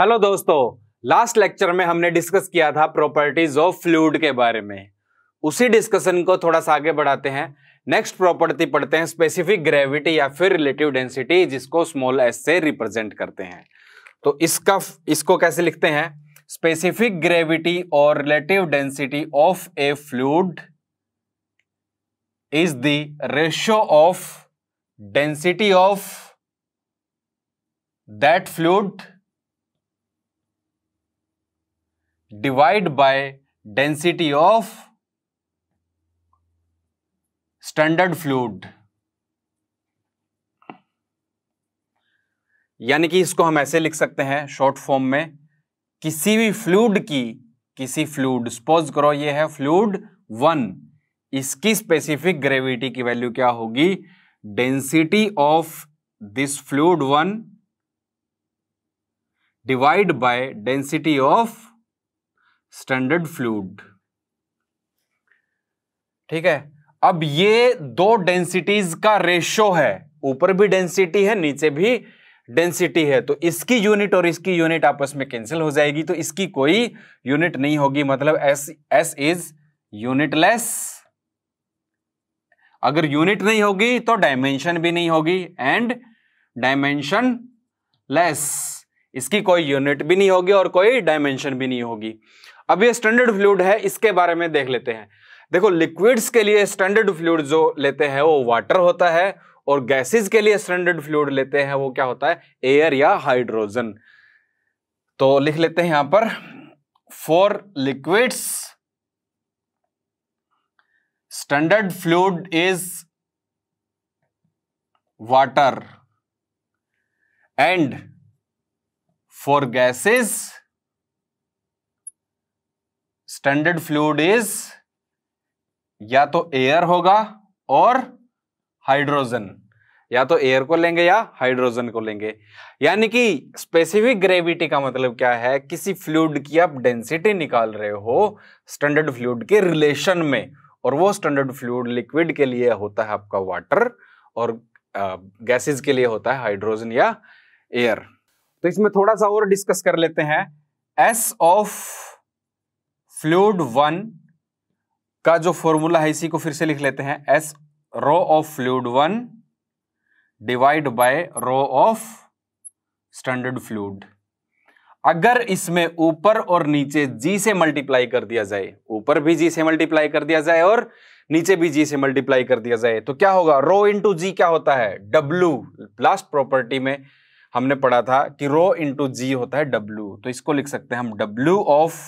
hello दोस्तों last lecture में हमने डिस्कस किया था प्रॉपर्टीज ऑफ फ्लूड के बारे में उसी डिस्कशन को थोड़ा सा आगे बढ़ाते हैं नेक्स्ट प्रॉपर्टी पढ़ते हैं स्पेसिफिक ग्रेविटी या फिर रिलेटिव डेंसिटी जिसको स्मॉल एस से रिप्रेजेंट करते हैं तो इसका इसको कैसे लिखते हैं स्पेसिफिक ग्रेविटी और relative density of a fluid is the ratio of density of that fluid divide by density of standard fluid यानी कि इसको हम ऐसे लिख सकते हैं शॉर्ट फॉर्म में किसी भी फ्लूड की किसी फ्लूड सपोज करो ये है फ्लूड वन इसकी स्पेसिफिक ग्रेविटी की वैल्यू क्या होगी density of this fluid one divide by density of standard fluid ठीक है अब ये दो डेंसिटीज का रेशो है ऊपर भी डेंसिटी है नीचे भी डेंसिटी है तो इसकी यूनिट और इसकी यूनिट आपस में कैंसिल हो जाएगी तो इसकी कोई यूनिट नहीं होगी मतलब एस एस इज यूनिटलेस अगर यूनिट नहीं होगी तो डायमेंशन भी नहीं होगी एंड डायमेंशन लेस इसकी कोई यूनिट भी नहीं होगी और कोई डायमेंशन भी नहीं होगी अब ये स्टैंडर्ड फ्लूड है इसके बारे में देख लेते हैं देखो लिक्विड्स के लिए स्टैंडर्ड फ्लूड जो लेते हैं वो वाटर होता है और गैसेस के लिए स्टैंडर्ड फ्लूड लेते हैं वो क्या होता है एयर या हाइड्रोजन तो लिख लेते हैं यहां पर for liquids standard fluid is water and for gases standard fluid is या तो एयर होगा और हाइड्रोजन या तो एयर को लेंगे या हाइड्रोजन को लेंगे यानी कि स्पेसिफिक ग्रेविटी का मतलब क्या है किसी फ्लूड की आप डेंसिटी निकाल रहे हो स्टैंडर्ड फ्लूड के रिलेशन में और वो स्टैंडर्ड फ्लूड लिक्विड के लिए होता है आपका वाटर और गैसेस के लिए होता है हाइड्रोजन या एयर तो इसमें थोड़ा सा और डिस्कस कर लेते हैं एस ऑफ फ्लूड वन का जो फॉर्मूला है इसी को फिर से लिख लेते हैं S rho of fluid one divide by rho of standard fluid अगर इसमें ऊपर और नीचे जी से मल्टीप्लाई कर दिया जाए ऊपर भी जी से मल्टीप्लाई कर दिया जाए और नीचे भी जी से मल्टीप्लाई कर दिया जाए तो क्या होगा रो इंटू जी क्या होता है डब्लू लास्ट प्रॉपर्टी में हमने पढ़ा था कि रो इंटू जी होता है डब्लू तो इसको लिख सकते हैं हम डब्लू ऑफ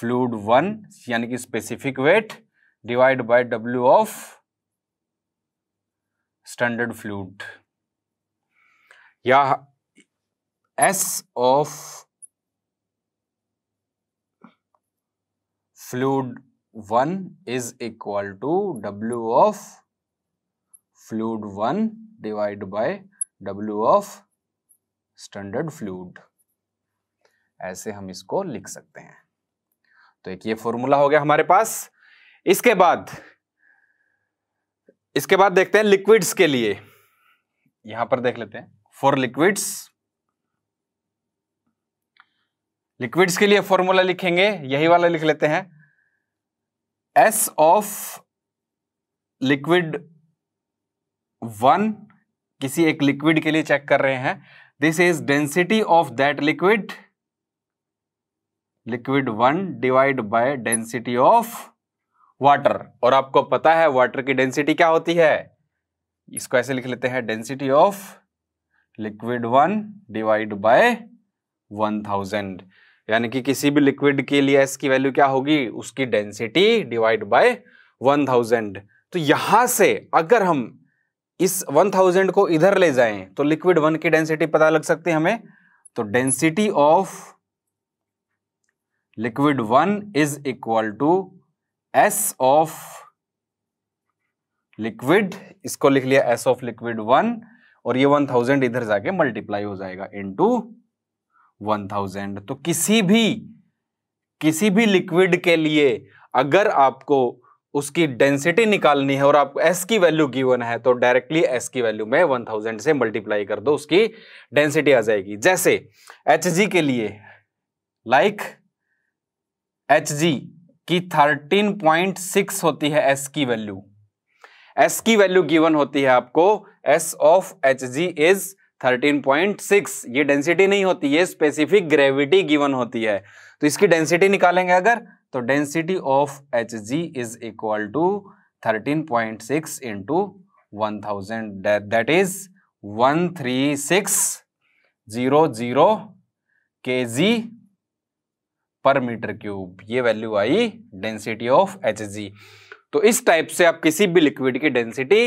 फ्लूड वन यानी कि specific weight divide by W of standard fluid या S of fluid one is equal to W of fluid one divide by W of standard fluid ऐसे हम इसको लिख सकते हैं तो एक ये फॉर्मूला हो गया हमारे पास इसके बाद इसके बाद देखते हैं लिक्विड्स के लिए यहां पर देख लेते हैं फॉर लिक्विड्स लिक्विड्स के लिए फॉर्मूला लिखेंगे यही वाला लिख लेते हैं एस ऑफ लिक्विड वन किसी एक लिक्विड के लिए चेक कर रहे हैं this is density of that liquid liquid one divide by density of water और आपको पता है वाटर की डेंसिटी क्या होती है इसको ऐसे लिख लेते हैं density of liquid one divide by one thousand यानी कि किसी भी लिक्विड के लिए एस की वैल्यू क्या होगी उसकी density divide by one thousand तो यहां से अगर हम इस वन थाउजेंड को इधर ले जाएं तो लिक्विड वन की डेंसिटी पता लग सकती है हमें तो density of liquid one is equal to S of liquid इसको लिख लिया एस ऑफ लिक्विड वन और ये वन थाउजेंड इधर जाके मल्टीप्लाई हो जाएगा इनटू वन थाउजेंड तो किसी भी किसी भी लिक्विड के लिए अगर आपको उसकी डेंसिटी निकालनी है और आपको एस की वैल्यू गिवन है तो डायरेक्टली एस की वैल्यू में वन थाउजेंड से मल्टीप्लाई कर दो उसकी डेंसिटी आ जाएगी जैसे एच जी के लिए लाइक like, एच जी की थर्टीन पॉइंट सिक्स होती है एस की वैल्यू एस की वैल्यू गिवन होती है आपको S of H G is 13.6 ये डेंसिटी नहीं होती ये स्पेसिफिक ग्रेविटी गिवन होती है तो इसकी डेंसिटी निकालेंगे अगर तो density of H G is equal to 13.6 point six into one thousand that is one three six zero zero K G per metre cube ये वैल्यू आई डेंसिटी ऑफ एच तो इस टाइप से आप किसी भी लिक्विड की डेंसिटी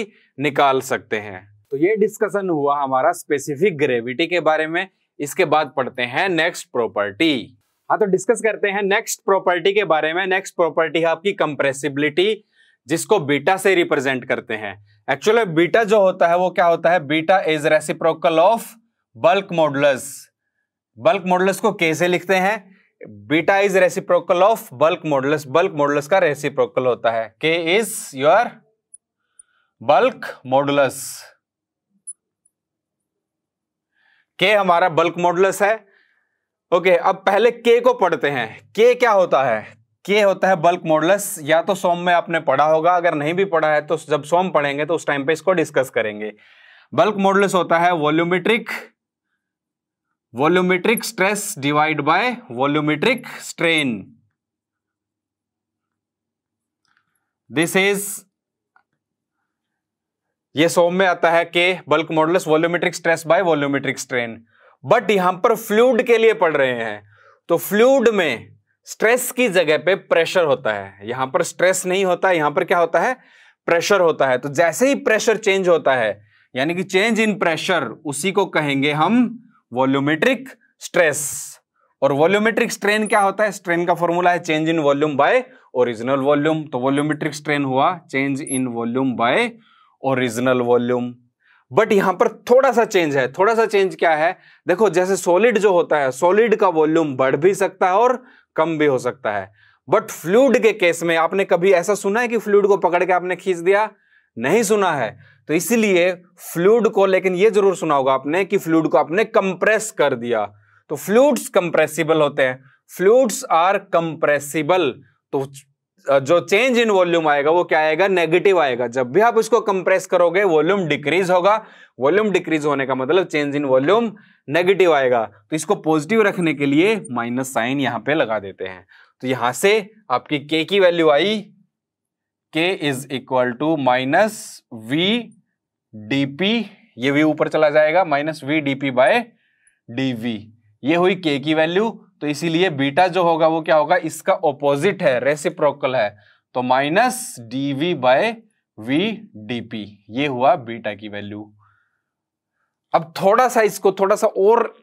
निकाल सकते हैं तो ये डिस्कशन हुआ हमारा स्पेसिफिक ग्रेविटी के बारे में इसके बाद पढ़ते हैं नेक्स्ट प्रॉपर्टी हाँ तो डिस्कस करते हैं नेक्स्ट प्रॉपर्टी के बारे में नेक्स्ट प्रॉपर्टी है आपकी कंप्रेसिबिलिटी जिसको बीटा से रिप्रेजेंट करते हैं एक्चुअली बीटा जो होता है वो क्या होता है beta is reciprocal of bulk model bulk model को कैसे लिखते हैं beta is reciprocal of bulk model bulk model का रेसिप्रोकल होता है K is your bulk modulus K हमारा बल्क मॉडुलस है ओके okay, अब पहले के को पढ़ते हैं के क्या होता है के होता है बल्क मॉडुलस या तो सोम में आपने पढ़ा होगा अगर नहीं भी पढ़ा है तो जब सोम पढ़ेंगे तो उस टाइम पे इसको डिस्कस करेंगे बल्क मॉडुलस होता है volumetric volumetric stress divide by volumetric strain this is ये सोम में आता है K bulk modulus volumetric stress by volumetric strain but यहां पर फ्लूड के लिए पढ़ रहे हैं तो फ्लूड में स्ट्रेस की जगह पे प्रेशर होता है यहां पर स्ट्रेस नहीं होता यहां पर क्या होता है प्रेशर होता है तो जैसे ही प्रेशर चेंज होता है यानी कि चेंज इन प्रेशर उसी को कहेंगे हम वॉल्यूमेट्रिक स्ट्रेस और वॉल्यूमेट्रिक स्ट्रेन क्या होता है स्ट्रेन का फॉर्मूला है change in volume by original volume तो वॉल्यूमेट्रिक स्ट्रेन हुआ change in volume by original volume but यहां पर थोड़ा सा चेंज है थोड़ा सा चेंज क्या है देखो जैसे सॉलिड जो होता है सॉलिड का वॉल्यूम बढ़ भी सकता है और कम भी हो सकता है बट फ्लूड के केस में आपने कभी ऐसा सुना है कि फ्लूड को पकड़ के आपने खींच दिया नहीं सुना है तो इसलिए फ्लूड को लेकिन ये जरूर सुना होगा आपने कि फ्लूड को आपने कंप्रेस कर दिया तो फ्लूड्स कंप्रेसिबल होते हैं फ्लूड्स आर कंप्रेसिबल तो जो चेंज इन वॉल्यूम आएगा वो क्या आएगा नेगेटिव आएगा जब भी आप उसको कंप्रेस करोगे वॉल्यूम डिक्रीज होगा वॉल्यूम डिक्रीज होने का मतलब चेंज इन वॉल्यूम नेगेटिव आएगा तो इसको पॉजिटिव रखने के लिए माइनस साइन यहां पे लगा देते हैं तो यहां से आपकी के की वैल्यू आई K is equal to minus V DP ये भी ऊपर चला जाएगा minus V D P by D ये हुई के की वैल्यू तो इसीलिए बीटा जो होगा वो क्या होगा इसका ओपोजिट है रेसिप्रोकल है तो minus D V by V D P ये हुआ बीटा की वैल्यू अब थोड़ा सा इसको थोड़ा सा और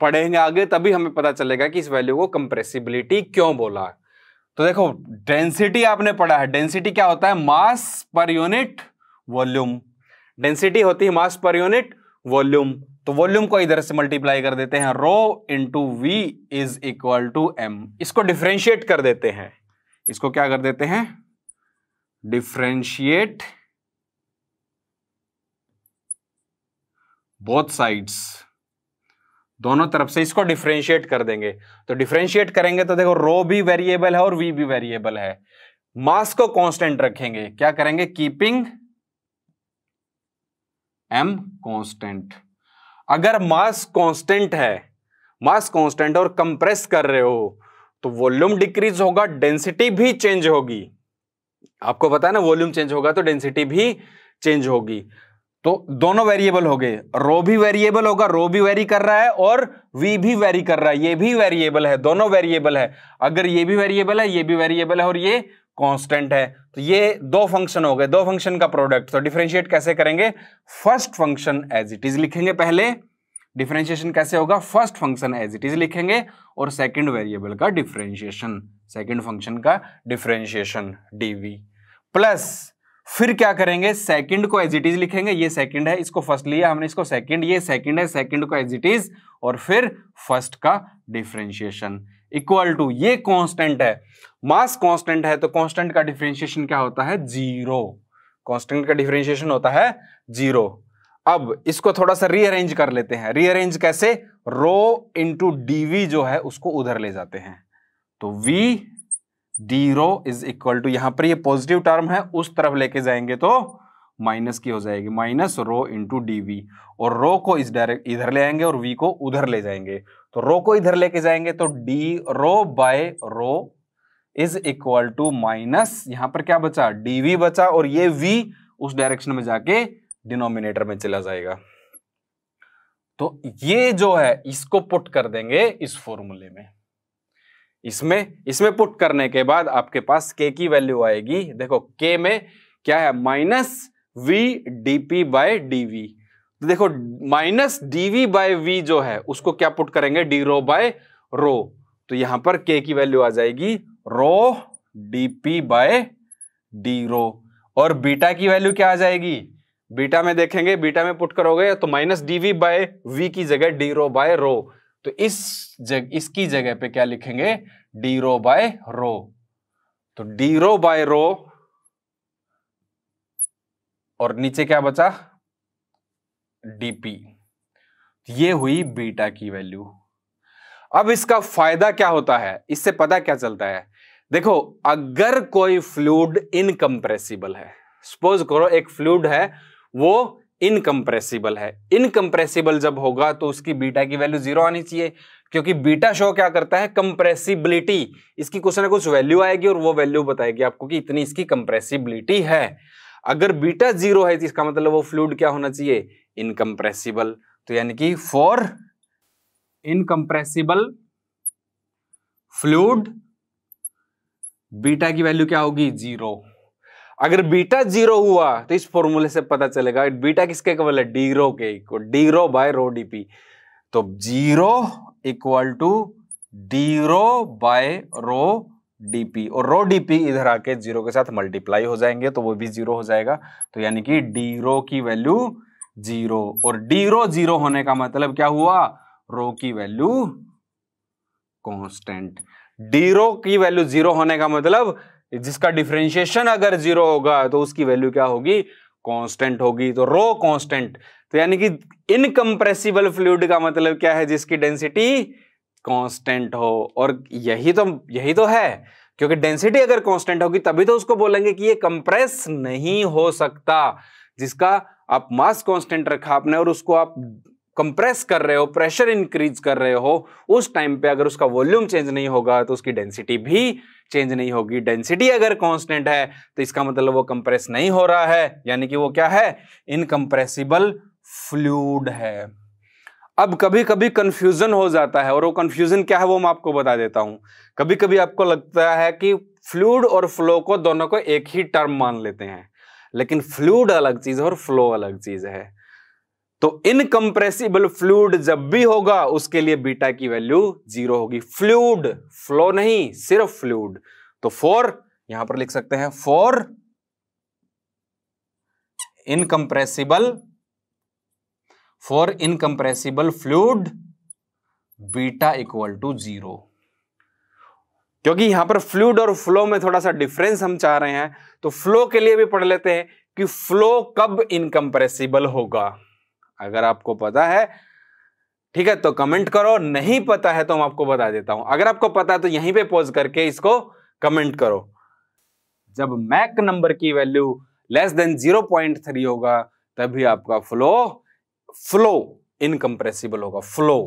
पढ़ेंगे आगे तभी हमें पता चलेगा कि इस वैल्यू को कंप्रेसिबिलिटी क्यों बोला तो देखो डेंसिटी आपने पढ़ा है डेंसिटी क्या होता है मास पर यूनिट वॉल्यूम डेंसिटी होती है मास पर यूनिट वॉल्यूम तो वॉल्यूम को इधर से मल्टीप्लाई कर देते हैं rho into V is equal to M इसको डिफ्रेंशिएट कर देते हैं इसको क्या कर देते हैं डिफ्रेंशिएट बोथ साइड्स दोनों तरफ से इसको डिफ्रेंशिएट कर देंगे तो डिफ्रेंशिएट करेंगे तो देखो रो भी वेरिएबल है और वी भी वेरिएबल है मास को कांस्टेंट रखेंगे क्या करेंगे कीपिंग एम कांस्टेंट अगर मास कांस्टेंट है मास कांस्टेंट और कंप्रेस कर रहे हो तो वॉल्यूम डिक्रीज होगा डेंसिटी भी चेंज होगी आपको पता है ना वॉल्यूम चेंज होगा तो डेंसिटी भी चेंज होगी तो दोनों वेरिएबल हो गए रो भी वेरिएबल होगा रो भी वेरी कर रहा है और वी भी वेरी कर रहा है ये भी वेरिएबल है दोनों वेरिएबल है अगर ये भी वेरिएबल है ये भी वेरिएबल है और ये कांस्टेंट है तो ये दो फंक्शन हो गए दो फंक्शन का प्रोडक्ट तो डिफ्रेंशिएट कैसे करेंगे first function as it is लिखेंगे पहले डिफ्रेंशिएशन कैसे होगा first function as it is लिखेंगे और सेकंड वेरिएबल का डिफ्रेंशिएशन सेकंड फंक्शन का डिफ्रेंशिएशन डीवी प्लस फिर क्या करेंगे सेकंड को एज इट इज लिखेंगे ये सेकंड है इसको फर्स्ट लिया हमने इसको सेकंड ये सेकंड है सेकंड को एज इट इज और फिर फर्स्ट का डिफ्रेंशिएशन इक्वल टू ये कांस्टेंट है मास कांस्टेंट है तो कांस्टेंट का डिफरेंशिएशन क्या होता है जीरो कांस्टेंट का डिफरेंशिएशन होता है जीरो अब इसको थोड़ा सा रीअरेंज कर लेते हैं रीअरेंज कैसे रो इंटू डीवी जो है उसको उधर ले जाते हैं तो V D rho is equal to यहां पर ये पॉजिटिव टर्म है उस तरफ लेके जाएंगे तो माइनस की हो जाएगी minus rho into D V और रो को इस डायरेक्ट इधर ले आएंगे और वी को उधर ले जाएंगे तो रो को इधर लेके जाएंगे तो D rho by rho is equal to minus यहां पर क्या बचा डी वी बचा और ये वी उस डायरेक्शन में जाके डिनोमिनेटर में चला जाएगा तो ये जो है इसको पुट कर देंगे इस फॉर्मूले में इसमें इसमें पुट करने के बाद आपके पास के की वैल्यू आएगी देखो के में क्या है minus V D P by D V तो देखो minus D V by V जो है उसको क्या पुट करेंगे डी रो बाय रो तो यहां पर के की वैल्यू आ जाएगी rho D P by D rho और बीटा की वैल्यू क्या आ जाएगी बीटा में देखेंगे बीटा में पुट करोगे तो minus D V by V की जगह डी रो बाय रो तो इस जग इसकी जगह पे क्या लिखेंगे डी रो बाय रो तो डी रो बाय रो और नीचे क्या बचा डीपी ये हुई बीटा की वैल्यू अब इसका फायदा क्या होता है इससे पता क्या चलता है देखो अगर कोई फ्लूड इनकम्प्रेसिबल है सपोज करो एक फ्लूड है वो इनकम्प्रेसिबल है इनकम्प्रेसिबल जब होगा तो उसकी बीटा की वैल्यू जीरो आनी चाहिए क्योंकि बीटा शो क्या करता है कंप्रेसिबिलिटी इसकी कुछ ना कुछ वैल्यू आएगी और वो वैल्यू बताएगी आपको कि इतनी इसकी कंप्रेसिबिलिटी है अगर बीटा जीरो है तो इसका मतलब वो फ्लूड क्या होना चाहिए इनकम्प्रेसिबल तो यानी कि फॉर इनकम्प्रेसिबल फ्लूड बीटा की वैल्यू क्या होगी जीरो अगर बीटा जीरो हुआ तो इस फॉर्मूले से पता चलेगा बीटा किसके इक्वल है D rho K equal D rho by rho DP तो zero equal to D rho by rho DP और रो डीपी इधर आके जीरो के साथ मल्टीप्लाई हो जाएंगे तो वो भी जीरो हो जाएगा तो यानी कि डी रो की वैल्यू जीरो और डी रो जीरो होने का मतलब क्या हुआ रो की वैल्यू कॉन्स्टेंट डी रो की वैल्यू जीरो होने का मतलब जिसका डिफ्रेंशिएशन अगर जीरो होगा तो उसकी वैल्यू क्या होगी कांस्टेंट होगी तो रो कांस्टेंट तो यानी कि इनकम्प्रेसिबल फ्लूड का मतलब क्या है जिसकी डेंसिटी कांस्टेंट हो और यही तो यही तो है क्योंकि डेंसिटी अगर कांस्टेंट होगी तभी तो उसको बोलेंगे कि ये कंप्रेस नहीं हो सकता जिसका आप मास कांस्टेंट रखा आपने और उसको आप कंप्रेस कर रहे हो प्रेशर इंक्रीज कर रहे हो उस टाइम पे अगर उसका वॉल्यूम चेंज नहीं होगा तो उसकी डेंसिटी भी चेंज नहीं होगी डेंसिटी अगर कांस्टेंट है तो इसका मतलब वो कंप्रेस नहीं हो रहा है यानी कि वो क्या है इनकम्प्रेसिबल फ्लूड है अब कभी कभी कंफ्यूजन हो जाता है और वो कंफ्यूजन क्या है वो मैं आपको बता देता हूं कभी कभी आपको लगता है कि फ्लूड और फ्लो को दोनों को एक ही टर्म मान लेते हैं लेकिन फ्लूड अलग चीज़ है और फ्लो अलग चीज़ है तो इनकम्प्रेसिबल फ्लूड जब भी होगा उसके लिए बीटा की वैल्यू जीरो होगी फ्लूड फ्लो नहीं सिर्फ फ्लूड तो फोर यहां पर लिख सकते हैं for incompressible for incompressible fluid beta equal to zero क्योंकि यहां पर फ्लूड और फ्लो में थोड़ा सा डिफरेंस हम चाह रहे हैं तो फ्लो के लिए भी पढ़ लेते हैं कि फ्लो कब इनकम्प्रेसिबल होगा अगर आपको पता है ठीक है तो कमेंट करो नहीं पता है तो हम आपको बता देता हूं अगर आपको पता है तो यहीं पे पॉज करके इसको कमेंट करो जब मैक नंबर की वैल्यू लेस देन 0.3 होगा तभी आपका फ्लो फ्लो इनकम्प्रेसिबल होगा फ्लो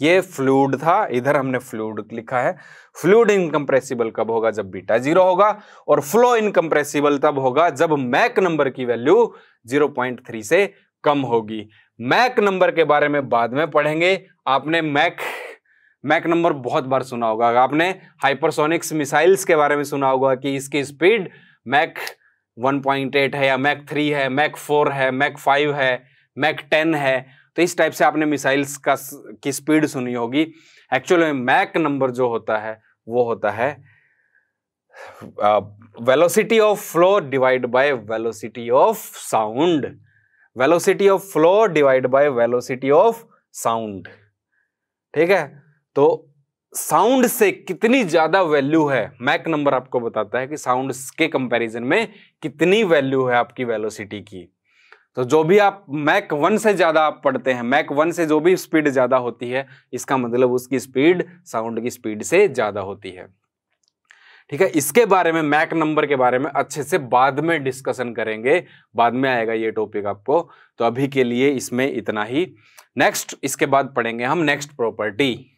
ये फ्लूड था इधर हमने फ्लूड लिखा है फ्लूड इनकम्प्रेसिबल कब होगा जब बीटा जीरो होगा और फ्लो इनकम्प्रेसिबल तब होगा जब मैक नंबर की वैल्यू 0.3 से कम होगी मैक नंबर के बारे में बाद में पढ़ेंगे आपने मैक मैक नंबर बहुत बार सुना होगा आपने हाइपरसोनिक्स मिसाइल्स के बारे में सुना होगा कि इसकी स्पीड मैक 1.8 है या मैक 3 है मैक 4 है मैक 5 है मैक टेन है तो इस टाइप से आपने मिसाइल्स का की स्पीड सुनी होगी एक्चुअल में मैक नंबर जो होता है वो होता है velocity of flow divide by velocity of sound velocity of flow divide by velocity of sound ठीक है तो साउंड से कितनी ज्यादा वैल्यू है मैक नंबर आपको बताता है कि साउंड के कंपैरिजन में कितनी वैल्यू है आपकी वेलोसिटी की तो जो भी आप मैक वन से ज़्यादा आप पढ़ते हैं मैक वन से जो भी स्पीड ज़्यादा होती है इसका मतलब उसकी स्पीड साउंड की स्पीड से ज़्यादा होती है ठीक है इसके बारे में मैक नंबर के बारे में अच्छे से बाद में डिस्कशन करेंगे बाद में आएगा ये टॉपिक आपको तो अभी के लिए इसमें इतना ही नेक्स्ट इसके बाद पढ़ेंगे हम नेक्स्ट प्रॉपर्टी